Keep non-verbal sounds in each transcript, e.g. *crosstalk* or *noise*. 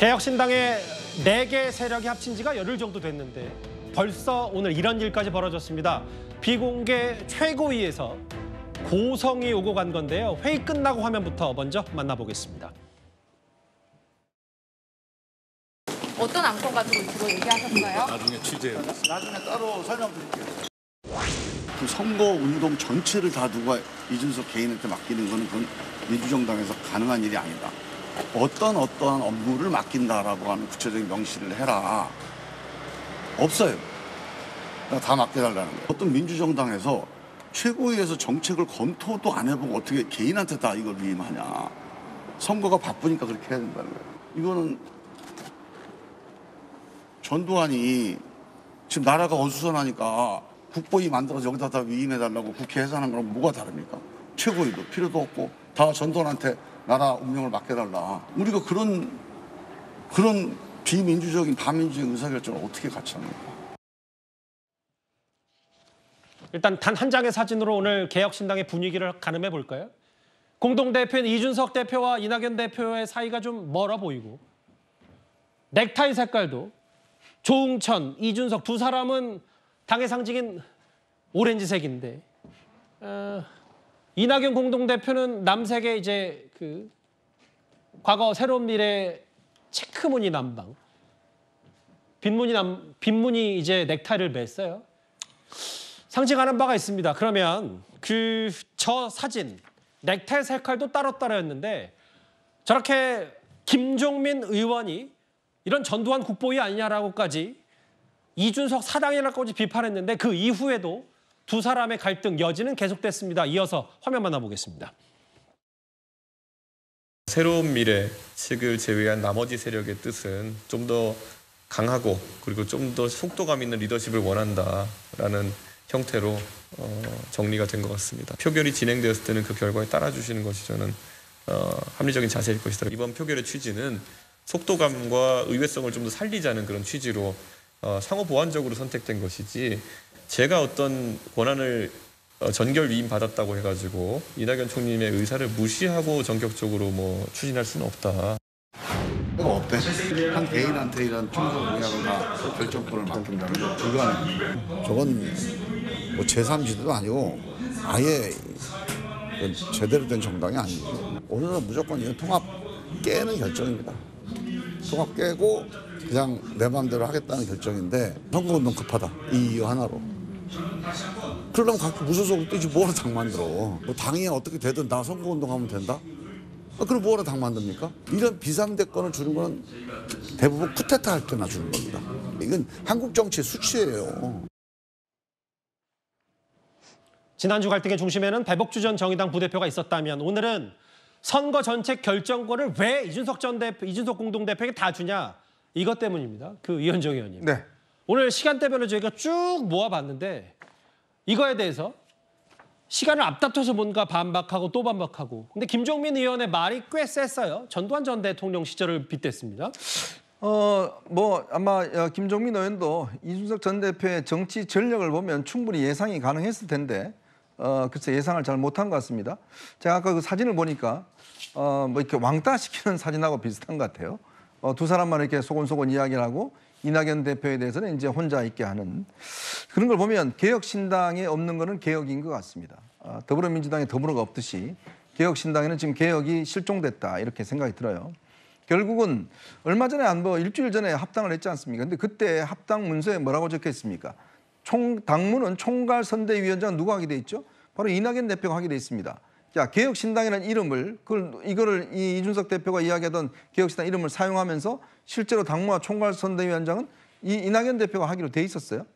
개혁신당의 네 개 세력이 합친 지가 열흘 정도 됐는데 벌써 오늘 이런 일까지 벌어졌습니다. 비공개 최고위에서 고성이 오고 간 건데요. 회의 끝나고 화면부터 먼저 만나보겠습니다. 어떤 안건 가지고 주로 얘기하셨어요? 나중에 취재 나중에 따로 설명드릴게요. 그 선거 운동 전체를 다 누가 이준석 개인한테 맡기는 건 민주정당에서 가능한 일이 아니다. 어떤 어떠한 업무를 맡긴다라고 하는 구체적인 명시를 해라. 없어요. 다 맡겨달라는 거예요. 어떤 민주정당에서 최고위에서 정책을 검토도 안 해보고 어떻게 개인한테 다 이걸 위임하냐. 선거가 바쁘니까 그렇게 해야 된다는 거예요. 이거는 전두환이 지금 나라가 어수선하니까 국보위 만들어서 여기다 다 위임해달라고 국회 해산한 거랑 뭐가 다릅니까? 최고위도 필요도 없고 다 전두환한테 나라 운명을 맡겨달라. 우리가 그런 그런 비민주적인 반민주적인 의사결정을 어떻게 같이 하는 니까 일단 단 한 장의 사진으로 오늘 개혁신당의 분위기를 가늠해 볼까요? 공동대표인 이준석 대표와 이낙연 대표의 사이가 좀 멀어 보이고 넥타이 색깔도 조웅천, 이준석 두 사람은 당의 상징인 오렌지색인데 어... 이낙연 공동대표는 남색의 이제 그 과거 새로운 미래 체크무늬 남방 빈무늬 남 빈무늬 이제 넥타이를 맸어요. 상징하는 바가 있습니다. 그러면 그 저 사진 넥타이 색깔도 따로따로였는데 저렇게 김종민 의원이 이런 전두환 국보위 아니냐라고까지 이준석 사당이라고까지 비판했는데 그 이후에도 두 사람의 갈등 여지는 계속됐습니다. 이어서 화면 만나보겠습니다. 새로운 미래 측을 제외한 나머지 세력의 뜻은 좀 더 강하고 그리고 좀 더 속도감 있는 리더십을 원한다라는 형태로 어, 정리가 된 것 같습니다. 표결이 진행되었을 때는 그 결과에 따라주시는 것이 저는 어, 합리적인 자세일 것이다. 이번 표결의 취지는 속도감과 의외성을 좀 더 살리자는 그런 취지로 어, 상호 보완적으로 선택된 것이지 제가 어떤 권한을 어, 전결 위임 받았다고 해가지고 이낙연 총리님의 의사를 무시하고 전격적으로 뭐 추진할 수는 없다. 그거 어때? 한 개인한테 이런 총선 공약을 결정권을 맡긴다는 건 불가능해. 저건 뭐 제3지대도 아니고 아예 제대로 된 정당이 아니죠. 오늘은 무조건 이 통합 깨는 결정입니다. 통합 깨고 그냥 내 마음대로 하겠다는 결정인데 선거운동 급하다. 이 이유 하나로. 그럼 각기 무소속으로 뛰지 뭐하러 당 만들어 뭐 당이 어떻게 되든 나 선거운동하면 된다? 아, 그럼 뭐하러 당 만듭니까? 이런 비상대권을 주는 거 대부분 쿠데타 할 때나 주는 겁니다 이건 한국 정치의 수치예요 지난주 갈등의 중심에는 배복주 전 정의당 부대표가 있었다면 오늘은 선거 전책 결정권을 왜 이준석 전 대표, 이준석 공동대표에게 다 주냐 이것 때문입니다그 이현정 의원님. 네. 오늘 시간대별로 저희가 쭉 모아봤는데 이거에 대해서 시간을 앞다퉈서 뭔가 반박하고 또 반박하고 근데 김종민 의원의 말이 꽤 셌어요. 전두환 전 대통령 시절을 빗댔습니다. 어, 뭐 아마 어, 김종민 의원도 이준석 전 대표의 정치 전력을 보면 충분히 예상이 가능했을 텐데 어, 글쎄 예상을 잘 못한 것 같습니다. 제가 아까 그 사진을 보니까 어, 뭐 이렇게 왕따 시키는 *laughs* 사진하고 비슷한 것 같아요. 어, 두 사람만 이렇게 소곤소곤 이야기를 하고 이낙연 대표에 대해서는 이제 혼자 있게 하는 그런 걸 보면 개혁신당에 없는 거는 개혁인 것 같습니다. 아, 더불어민주당에 더불어가 없듯이 개혁신당에는 지금 개혁이 실종됐다 이렇게 생각이 들어요. 결국은 얼마 전에 안보 뭐 일주일 전에 합당을 했지 않습니까? 근데 그때 합당 문서에 뭐라고 적혀 있습니까? 총 당무는 총괄 선대위원장 누가 하게 돼 있죠? 바로 이낙연 대표가 하게 돼 있습니다. 자 개혁신당이라는 이름을 그걸 이거를 이, 이준석 대표가 이야기하던 개혁신당 이름을 사용하면서 실제로 당무와 총괄 선대위원장은 이 이낙연 대표가 하기로 돼 있었어요.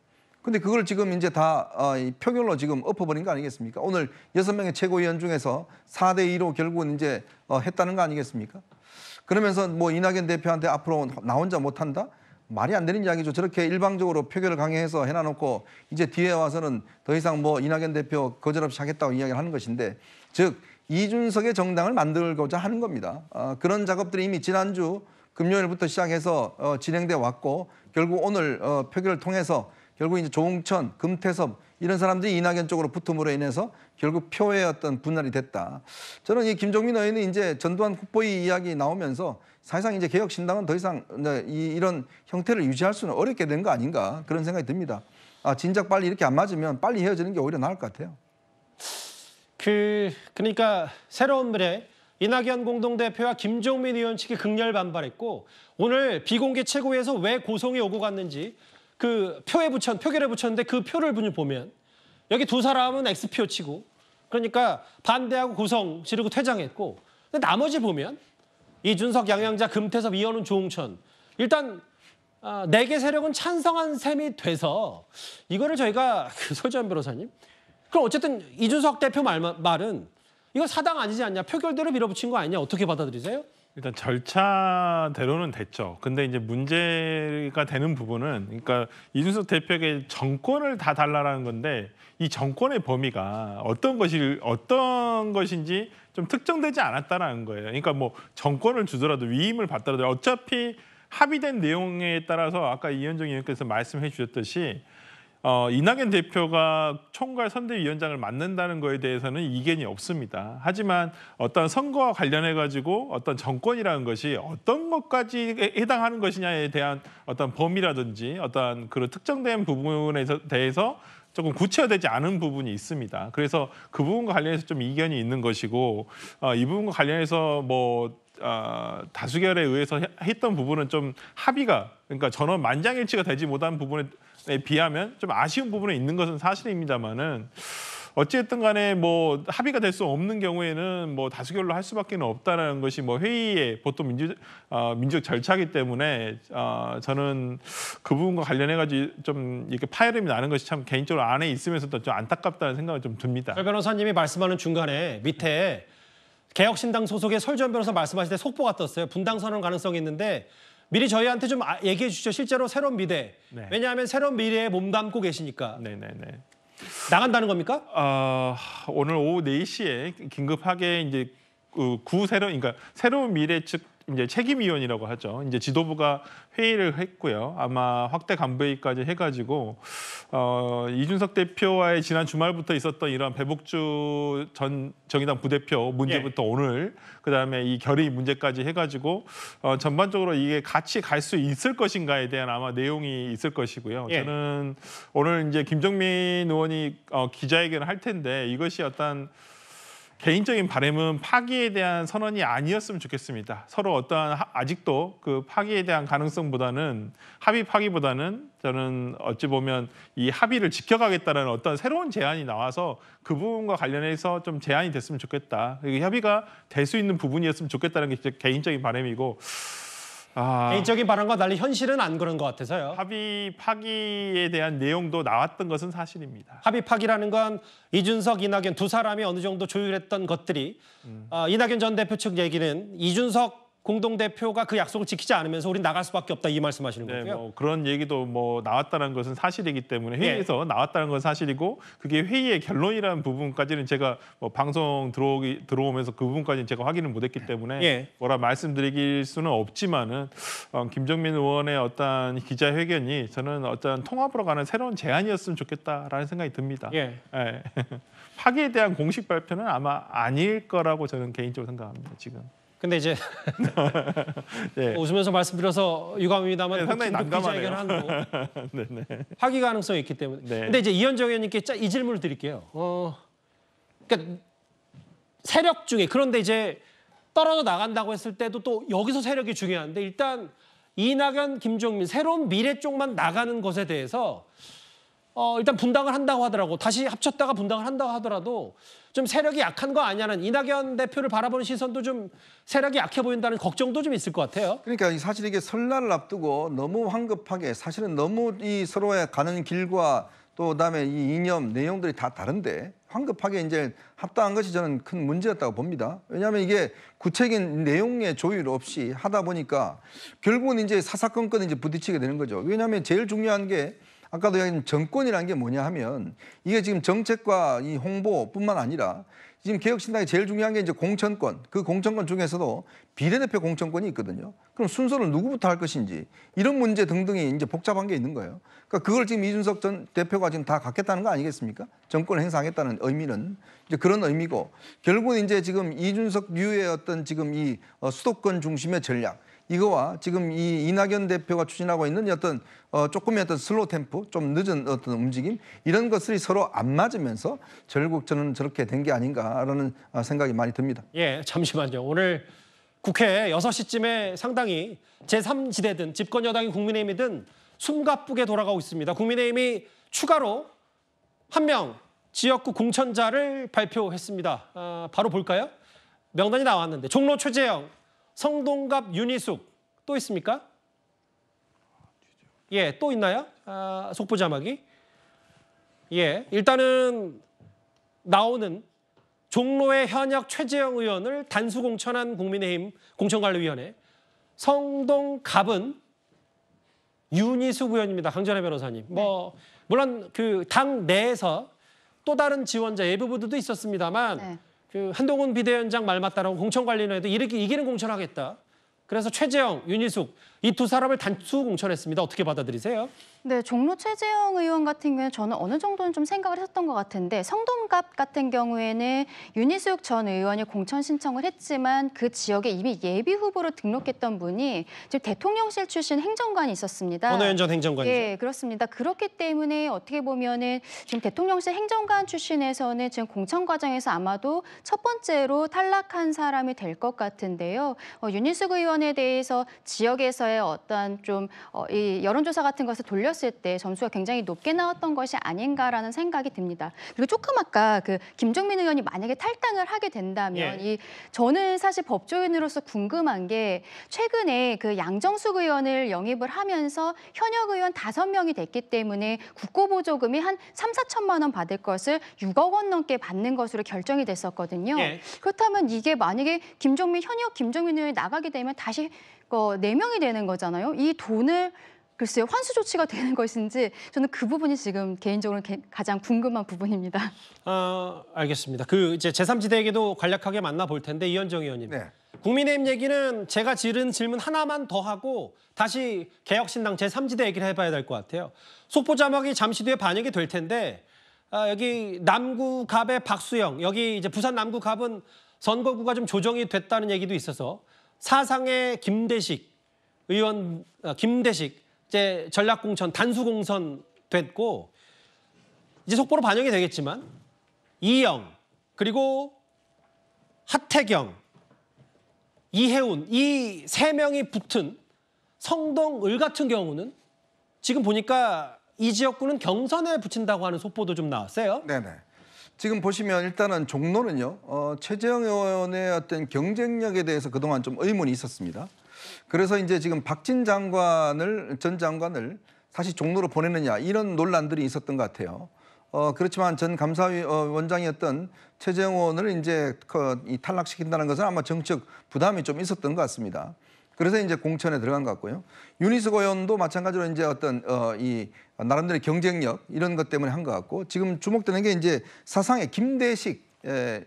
근데 그걸 지금 이제 다 어, 표결로 지금 엎어버린 거 아니겠습니까? 오늘 여섯 명의 최고위원 중에서 사 대이로 결국은 이제 어, 했다는 거 아니겠습니까? 그러면서 뭐 이낙연 대표한테 앞으로 나 혼자 못한다? 말이 안 되는 이야기죠. 저렇게 일방적으로 표결을 강행해서 해놔놓고 이제 뒤에 와서는 더 이상 뭐 이낙연 대표 거절 없이 하겠다고 이야기를 하는 것인데 즉 이준석의 정당을 만들고자 하는 겁니다. 어, 그런 작업들이 이미 지난주 금요일부터 시작해서 어, 진행돼 왔고 결국 오늘 어, 표결을 통해서 결국 이제 조홍천, 금태섭 이런 사람들이 이낙연 쪽으로 붙음으로 인해서 결국 표의 어떤 분할이 됐다. 저는 이 김종민 의원이 이제 전두환 국보의 이야기 나오면서 사실상 이제 개혁신당은 더 이상 이, 런 형태를 유지할 수는 어렵게 된 거 아닌가 그런 생각이 듭니다. 아, 진작 빨리 이렇게 안 맞으면 빨리 헤어지는 게 오히려 나을 것 같아요. 그 그러니까 새로운 미래 이낙연 공동대표와 김종민 의원 측이 극렬 반발했고 오늘 비공개 최고위에서 왜 고성이 오고 갔는지 그 표에 붙였 표결에 붙였는데 그 표를 보면 여기 두 사람은 X표 치고 그러니까 반대하고 고성 지르고 퇴장했고 근데 나머지 보면 이준석, 양양자, 금태섭, 이현훈, 조홍천 일단 아, 네 개 세력은 찬성한 셈이 돼서 이거를 저희가 *laughs* 그 소지현 변호사님 그럼 어쨌든 이준석 대표 말, 말은 이거 사당 아니지 않냐 표결대로 밀어붙인 거 아니냐 어떻게 받아들이세요? 일단 절차대로는 됐죠. 근데 이제 문제가 되는 부분은 그러니까 이준석 대표에게 정권을 다 달라라는 건데 이 정권의 범위가 어떤 것이 어떤 것인지 좀 특정되지 않았다라는 거예요. 그러니까 뭐 정권을 주더라도 위임을 받더라도 어차피 합의된 내용에 따라서 아까 이현정 의원께서 말씀해 주셨듯이 어, 이낙연 대표가 총괄 선대위원장을 맡는다는 거에 대해서는 이견이 없습니다. 하지만 어떤 선거와 관련해 가지고 어떤 정권이라는 것이 어떤 것까지 해당하는 것이냐에 대한 어떤 범위라든지 어떤 그런 특정된 부분에 대해서 조금 구체화되지 않은 부분이 있습니다. 그래서 그 부분과 관련해서 좀 이견이 있는 것이고 어, 이 부분과 관련해서 뭐 어, 다수결에 의해서 했던 부분은 좀 합의가 그러니까 전원 만장일치가 되지 못한 부분에 비하면 좀 아쉬운 부분은 있는 것은 사실입니다만은 어찌됐든 간에 뭐 합의가 될 수 없는 경우에는 뭐 다수결로 할 수밖에 없다는 것이 뭐 회의의 보통 민주 어, 민족 절차이기 때문에 어, 저는 그 부분과 관련해 가지고 좀 이렇게 파열음이 나는 것이 참 개인적으로 안에 있으면서도 좀 안타깝다는 생각을 좀 듭니다. 변호사님이 말씀하는 중간에 밑에 개혁신당 소속의 설전 변호사 말씀하실 때 속보가 떴어요. 분당 선언 가능성이 있는데 미리 저희한테 좀 아, 얘기해 주시죠. 실제로 새로운 미래. 네. 왜냐하면 새로운 미래에 몸담고 계시니까. 네네네. 네, 네. 나간다는 겁니까? 어, 오늘 오후 4시에 긴급하게 이제 그구 새로 그러니까 새로운 미래 측 이제 책임위원이라고 하죠. 이제 지도부가 회의를 했고요. 아마 확대 간부회의까지 해가지고 어, 이준석 대표와의 지난 주말부터 있었던 이런 배복주 전 정의당 부대표 문제부터 예. 오늘 그다음에 이 결의 문제까지 해가지고 어, 전반적으로 이게 같이 갈 수 있을 것인가에 대한 아마 내용이 있을 것이고요. 예. 저는 오늘 이제 김정민 의원이 어, 기자회견을 할 텐데 이것이 어떤 개인적인 바램은 파기에 대한 선언이 아니었으면 좋겠습니다. 서로 어떠한 아직도 그 파기에 대한 가능성보다는 합의 파기보다는 저는 어찌 보면 이 합의를 지켜가겠다는 어떤 새로운 제안이 나와서 그 부분과 관련해서 좀 제안이 됐으면 좋겠다. 협의가 될 수 있는 부분이었으면 좋겠다는 게 개인적인 바램이고 아... 개인적인 바람과 달리 현실은 안 그런 것 같아서요. 합의 파기에 대한 내용도 나왔던 것은 사실입니다. 합의 파기라는 건 이준석, 이낙연 두 사람이 어느 정도 조율했던 것들이 음. 어, 이낙연 전 대표 측 얘기는 이준석 공동 대표가 그 약속을 지키지 않으면서 우린 나갈 수밖에 없다 이 말씀하시는 네, 거고요. 뭐 그런 얘기도 뭐 나왔다는 것은 사실이기 때문에 예. 회의에서 네. 나왔다는 건 사실이고 그게 회의의 결론이라는 부분까지는 제가 뭐 방송 들어오기 들어오면서 그 부분까지는 제가 확인을 못했기 때문에 네. 뭐라 말씀드리 수는 없지만은 어, 김정민 의원의 어떤 기자회견이 저는 어떤 통합으로 가는 새로운 제안이었으면 좋겠다라는 생각이 듭니다. 예. 예. *laughs* 파기에 대한 공식 발표는 아마 아닐 거라고 저는 개인적으로 생각합니다. 지금. 근데 이제 *laughs* 네. 웃으면서 말씀드려서 유감입니다만 네, 그 상당히 난감하네요. 하 *laughs* 네네. 파기 가능성이 있기 때문에. 네. 근데 이제 이현정 의원님께 이 질문을 드릴게요. 어, 그러니까 세력 중에 그런데 이제 떨어져 나간다고 했을 때도 또 여기서 세력이 중요한데 일단 이낙연, 김종민 새로운 미래 쪽만 나가는 것에 대해서 어, 일단 분당을 한다고 하더라고. 다시 합쳤다가 분당을 한다고 하더라도 좀 세력이 약한 거 아니냐는 이낙연 대표를 바라보는 시선도 좀 세력이 약해 보인다는 걱정도 좀 있을 것 같아요. 그러니까 사실 이게 설날을 앞두고 너무 황급하게 사실은 너무 이 서로의 가는 길과 또 그다음에 이 이념 내용들이 다 다른데 황급하게 이제 합당한 것이 저는 큰 문제였다고 봅니다. 왜냐하면 이게 구체적인 내용의 조율 없이 하다 보니까 결국은 이제 사사건건 이제 부딪히게 되는 거죠. 왜냐하면 제일 중요한 게 아까도 얘기한 정권이라는 게 뭐냐 하면 이게 지금 정책과 이 홍보뿐만 아니라 지금 개혁신당이 제일 중요한 게 이제 공천권. 그 공천권 중에서도 비례대표 공천권이 있거든요. 그럼 순서를 누구부터 할 것인지 이런 문제 등등이 이제 복잡한 게 있는 거예요. 그러니까 그걸 지금 이준석 전 대표가 지금 다 갖겠다는 거 아니겠습니까? 정권을 행사하겠다는 의미는 이제 그런 의미고 결국은 이제 지금 이준석 류의 어떤 지금 이 어, 수도권 중심의 전략 이거와 지금 이 이낙연 대표가 추진하고 있는 어떤 어, 조금의 어떤 슬로 우 템포, 좀 늦은 어떤 움직임 이런 것들이 서로 안 맞으면서 결국 저는 저렇게 된 게 아닌가라는 아, 생각이 많이 듭니다. 예, 잠시만요. 오늘 국회 6시쯤에 상당히 제3지대든 집권 여당인 국민의힘이든 숨가쁘게 돌아가고 있습니다. 국민의힘이 추가로 한 명 지역구 공천자를 발표했습니다. 아, 바로 볼까요? 명단이 나왔는데 종로 최재형 성동갑 윤희숙 또 있습니까? 예, 또 있나요? 아, 속보 자막이. 예, 일단은 나오는 종로의 현역 최재형 의원을 단수 공천한 국민의힘 공천관리위원회 성동갑은 윤희숙 의원입니다. 강전해 변호사님. 뭐 물론 그 당 내에서 또 다른 지원자 예비부들도 있었습니다만 네. 그 한동훈 비대위원장 말 맞다라고 공천관리위원도 이렇게 이기는 공천하겠다. 그래서 최재형, 윤희숙 이 두 사람을 단수 공천했습니다. 어떻게 받아들이세요? 네, 종로 최재형 의원 같은 경우는 저는 어느 정도는 좀 생각을 했었던 것 같은데 성동갑 같은 경우에는 윤희숙 전 의원이 공천 신청을 했지만 그 지역에 이미 예비 후보로 등록했던 분이 지금 대통령실 출신 행정관이 있었습니다. 권오현 전 행정관이죠. 예, 그렇습니다. 그렇기 때문에 어떻게 보면은 지금 대통령실 행정관 출신에서는 지금 공천 과정에서 아마도 첫 번째로 탈락한 사람이 될 것 같은데요. 어, 윤희숙 의원에 대해서 지역에서의 어떤 좀이 어, 여론조사 같은 것을 돌려 올렸을 때 점수가 굉장히 높게 나왔던 것이 아닌가라는 생각이 듭니다. 그리고 조금 아까 그 김종민 의원이 만약에 탈당을 하게 된다면 예. 이 저는 사실 법조인으로서 궁금한 게 최근에 그 양정숙 의원을 영입을 하면서 현역 의원 다섯 명이 됐기 때문에 국고보조금이 한삼사천만원 받을 것을 6억 원 넘게 받는 것으로 결정이 됐었거든요. 예. 그렇다면 이게 만약에 김종민 현역 김종민 의원이 나가게 되면 다시 어, 4명이 되는 거잖아요. 이 돈을 글쎄요, 환수 조치가 되는 것인지 저는 그 부분이 지금 개인적으로 가장 궁금한 부분입니다. 아, 알겠습니다. 그 이제 제3지대에게도 간략하게 만나볼 텐데 이현정 의원님. 네. 국민의힘 얘기는 제가 지른 질문 하나만 더 하고 다시 개혁신당 제3지대 얘기를 해봐야 될 것 같아요. 속보 자막이 잠시 뒤에 반영이 될 텐데 아, 여기 남구갑의 박수영, 여기 이제 부산 남구갑은 선거구가 좀 조정이 됐다는 얘기도 있어서 사상의 김대식 의원, 아, 김대식 이제 전략공천, 단수공선 됐고 이제 속보로 반영이 되겠지만 이영 그리고 하태경, 이해운 이 세 명이 붙은 성동 을 같은 경우는 지금 보니까 이 지역구는 경선에 붙인다고 하는 속보도 좀 나왔어요. 네네. 지금 보시면 일단은 종로는요. 어, 최재형 의원의 어떤 경쟁력에 대해서 그동안 좀 의문이 있었습니다. 그래서 이제 지금 박진 장관을 전 장관을 다시 종로로 보내느냐 이런 논란들이 있었던 것 같아요. 어, 그렇지만 전 감사원장이었던 최재원을 이제 그 탈락시킨다는 것은 아마 정책 부담이 좀 있었던 것 같습니다. 그래서 이제 공천에 들어간 것 같고요. 유니스고 의원도 마찬가지로 이제 어떤 어, 이 나름대로 경쟁력 이런 것 때문에 한 것 같고 지금 주목되는 게 이제 사상의 김대식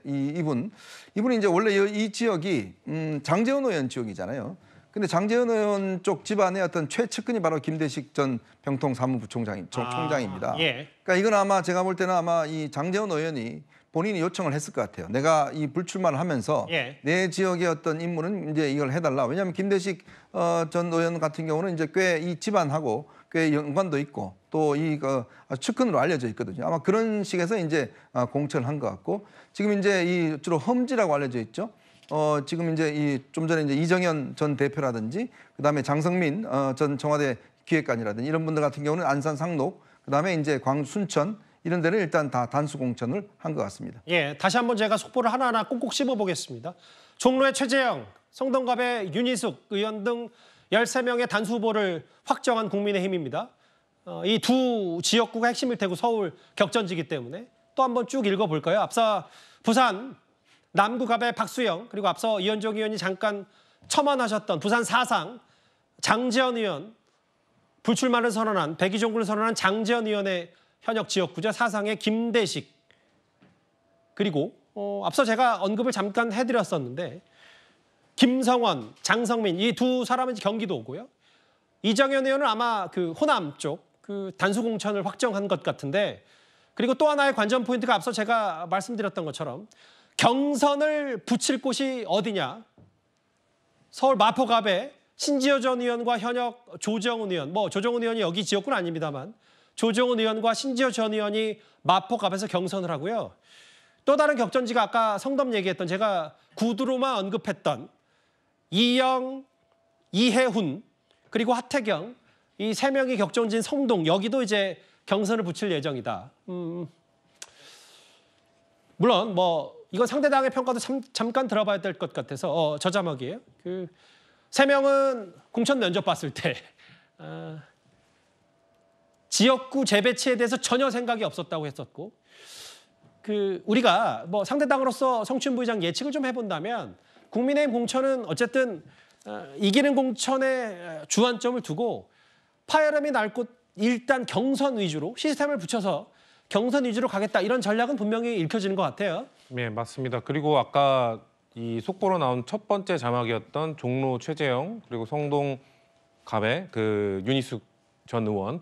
이, 이분 이분이 이제 원래 이 지역이 음, 장재원 의원 지역이잖아요. 근데 장재현 의원 쪽 집안의 어떤 최측근이 바로 김대식 전 병통 사무부총장 아, 총장입니다. 예. 그러니까 이건 아마 제가 볼 때는 아마 이 장재현 의원이 본인이 요청을 했을 것 같아요. 내가 이 불출마를 하면서 예. 내 지역의 어떤 임무는 이제 이걸 해달라. 왜냐하면 김대식 어, 전 의원 같은 경우는 이제 꽤 이 집안하고 꽤 연관도 있고 또이 어, 측근으로 알려져 있거든요. 아마 그런 식에서 이제 어, 공천한 을것 같고 지금 이제 이 주로 험지라고 알려져 있죠. 어, 지금 이제 이 좀 전에 이제 이정현 전 대표라든지 그다음에 장성민 어, 전 청와대 기획관이라든지 이런 분들 같은 경우는 안산 상록 그다음에 이제 광순천 이런 데는 일단 다 단수 공천을 한 것 같습니다. 예, 다시 한번 제가 속보를 하나하나 꼭꼭 씹어보겠습니다. 종로의 최재형, 성동갑의 윤희숙 의원 등 13명의 단수 후보를 확정한 국민의힘입니다. 어, 이 두 지역구가 핵심일 테고 서울 격전지기 때문에 또 한번 쭉 읽어볼까요? 앞서 부산 남구갑의 박수영 그리고 앞서 이현종 의원이 잠깐 첨언하셨던 부산 사상 장재현 의원 불출마를 선언한 백의종군을 선언한 장재현 의원의 현역 지역구자 사상의 김대식 그리고 어, 앞서 제가 언급을 잠깐 해드렸었는데 김성원, 장성민 이 두 사람은 경기도고요. 이정현 의원은 아마 그 호남 쪽 그 단수 공천을 확정한 것 같은데 그리고 또 하나의 관전 포인트가 앞서 제가 말씀드렸던 것처럼 경선을 붙일 곳이 어디냐? 서울 마포갑에 신지호 전 의원과 현역 조정훈 의원, 뭐 조정훈 의원이 여기 지역군 아닙니다만 조정훈 의원과 신지호 전 의원이 마포갑에서 경선을 하고요. 또 다른 격전지가 아까 성덤 얘기했던 제가 구두로만 언급했던 이영, 이해훈 그리고 하태경 이 세 명이 격전지인 성동 여기도 이제 경선을 붙일 예정이다. 음, 물론 뭐 이건 상대당의 평가도 참, 잠깐 들어봐야 될 것 같아서 어, 저 자막이에요. 그세 명은 공천 면접 봤을 때 어, 지역구 재배치에 대해서 전혀 생각이 없었다고 했었고 그 우리가 뭐 상대당으로서 성춘 부의장 예측을 좀 해본다면 국민의힘 공천은 어쨌든 어, 이기는 공천에 주안점을 두고 파열음이 날 곳 일단 경선 위주로 시스템을 붙여서 경선 위주로 가겠다 이런 전략은 분명히 읽혀지는 것 같아요. 네, 맞습니다. 그리고 아까 이 속보로 나온 첫 번째 자막이었던 종로 최재형 그리고 성동 갑의 그 윤희숙 전 의원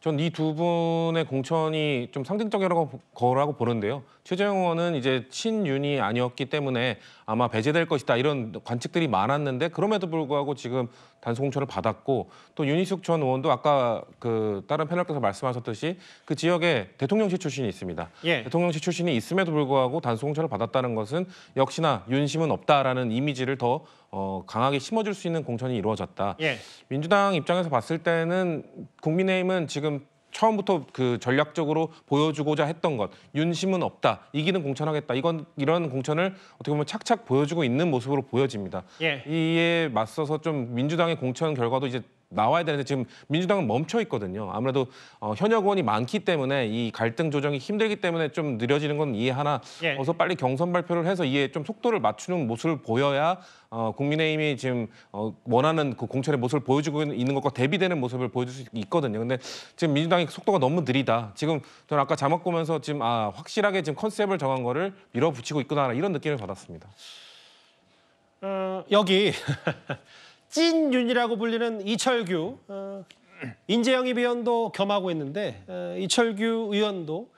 전 이 두 분의 공천이 좀 상징적이라고 거라고 보는데요. 최재형 의원은 이제 친윤이 아니었기 때문에 아마 배제될 것이다 이런 관측들이 많았는데 그럼에도 불구하고 지금 단속공천을 받았고 또 윤희숙 전 의원도 아까 그 다른 패널께서 말씀하셨듯이 그 지역에 대통령실 출신이 있습니다. 예. 대통령실 출신이 있음에도 불구하고 단속공천을 받았다는 것은 역시나 윤심은 없다라는 이미지를 더 어, 강하게 심어줄 수 있는 공천이 이루어졌다. 예. 민주당 입장에서 봤을 때는 국민의힘은 지금 처음부터 그 전략적으로 보여주고자 했던 것 윤심은 없다 이기는 공천하겠다 이건 이런 공천을 어떻게 보면 착착 보여주고 있는 모습으로 보여집니다. 예. 이에 맞서서 좀 민주당의 공천 결과도 이제 나와야 되는데 지금 민주당은 멈춰 있거든요. 아무래도 어, 현역 의원이 많기 때문에 이 갈등 조정이 힘들기 때문에 좀 느려지는 건 이해하나 예. 어서 빨리 경선 발표를 해서 이에 좀 속도를 맞추는 모습을 보여야 어, 국민의힘이 지금 어, 원하는 그 공천의 모습을 보여주고 있는 것과 대비되는 모습을 보여줄 수 있거든요. 근데 지금 민주당이 속도가 너무 느리다. 지금 저는 아까 자막 보면서 지금 아 확실하게 지금 컨셉을 정한 거를 밀어붙이고 있구나 이런 느낌을 받았습니다. 어, 여기 *laughs* 찐윤이라고 불리는 이철규 어, 인재영입 의원도 겸하고 있는데 어, 이철규 의원도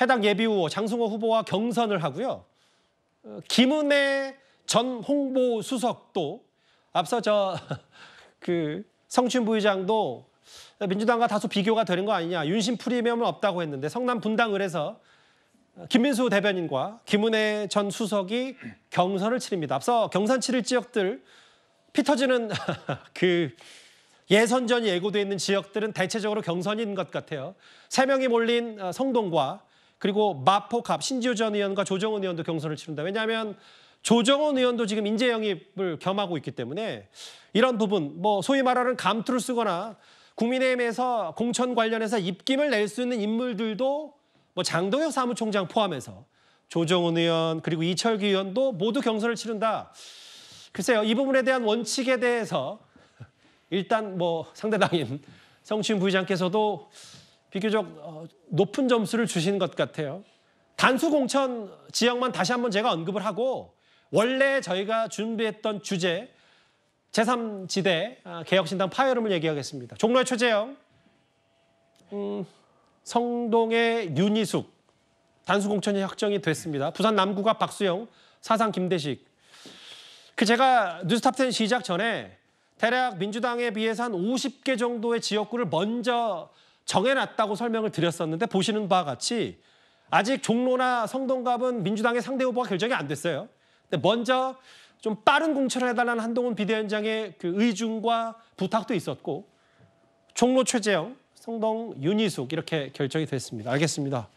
해당 예비후보 장승호 후보와 경선을 하고요. 어, 김은혜 전 홍보수석도 앞서 저 그 *laughs* 성춘 부의장도 민주당과 다소 비교가 되는 거 아니냐 윤심 프리미엄은 없다고 했는데 성남 분당을에서 어, 김민수 대변인과 김은혜 전 수석이 경선을 치릅니다. 앞서 경선 치를 지역들 피터즈는 *laughs* 그 예선전이 예고되어 있는 지역들은 대체적으로 경선인 것 같아요. 3 명이 몰린 어, 성동과 그리고 마포갑 신지호전 의원과 조정훈 의원도 경선을 치른다. 왜냐하면 조정훈 의원도 지금 인재 영입을 겸하고 있기 때문에 이런 부분, 뭐 소위 말하는 감투를 쓰거나 국민의힘에서 공천 관련해서 입김을 낼 수 있는 인물들도 뭐 장동혁 사무총장 포함해서 조정훈 의원 그리고 이철기 의원도 모두 경선을 치른다. 글쎄요, 이 부분에 대한 원칙에 대해서 일단 뭐 상대당인 성추인 부의장께서도 비교적 어, 높은 점수를 주신 것 같아요. 단수 공천 지역만 다시 한번 제가 언급을 하고 원래 저희가 준비했던 주제 제3지대 아, 개혁신당 파열음을 얘기하겠습니다. 종로의 최재영, 음, 성동의 윤희숙 단수 공천이 확정이 됐습니다. 부산 남구가 박수영, 사상 김대식, 그 제가 뉴스탑10 시작 전에 대략 민주당에 비해서 한 50개 정도의 지역구를 먼저 정해놨다고 설명을 드렸었는데 보시는 바와 같이 아직 종로나 성동갑은 민주당의 상대 후보가 결정이 안 됐어요. 근데 먼저 좀 빠른 공천을 해달라는 한동훈 비대위원장의 그 의중과 부탁도 있었고 종로 최재형, 성동 윤희숙 이렇게 결정이 됐습니다. 알겠습니다.